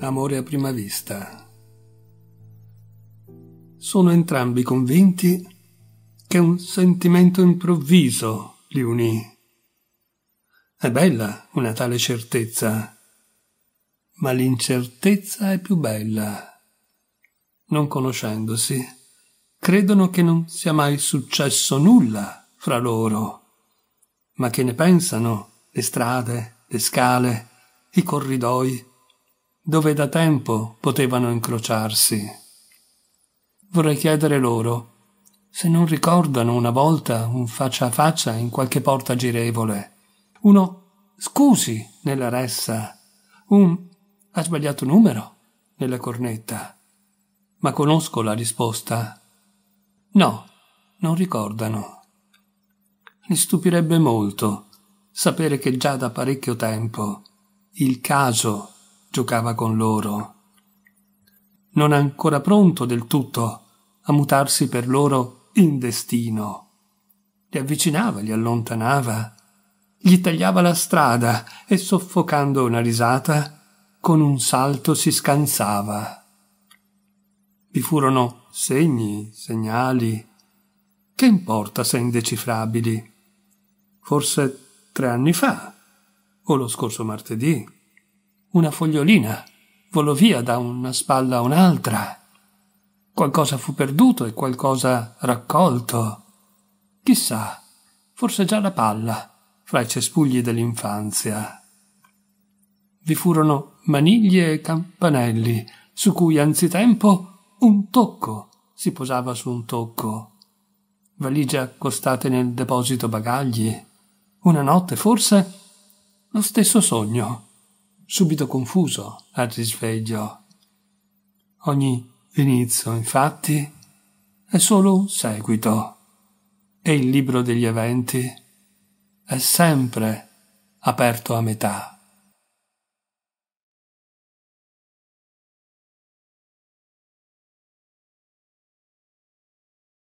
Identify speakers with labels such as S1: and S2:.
S1: Amore a prima vista. Sono entrambi convinti che un sentimento improvviso li unì. È bella una tale certezza, ma l'incertezza è più bella. Non conoscendosi, credono che non sia mai successo nulla fra loro, ma che ne pensano le strade, le scale, i corridoi, dove da tempo potevano incrociarsi. Vorrei chiedere loro se non ricordano una volta un faccia a faccia in qualche porta girevole, uno scusi nella ressa, un ha sbagliato numero nella cornetta. Ma conosco la risposta. No, non ricordano. Mi stupirebbe molto sapere che già da parecchio tempo il caso giocava con loro. Non ancora pronto del tutto a mutarsi per loro in destino. Li avvicinava, li allontanava, gli tagliava la strada e soffocando una risata, con un salto si scansava. Vi furono segni, segnali, che importa se indecifrabili? Forse tre anni fa, o lo scorso martedì, una fogliolina volò via da una spalla a un'altra. Qualcosa fu perduto e qualcosa raccolto. Chissà, forse già la palla fra i cespugli dell'infanzia. Vi furono maniglie e campanelli, su cui anzitempo un tocco si posava su un tocco. Valigie accostate nel deposito bagagli. Una notte, forse, lo stesso sogno subito confuso al risveglio. Ogni inizio, infatti, è solo un seguito e il libro degli eventi è sempre aperto a metà.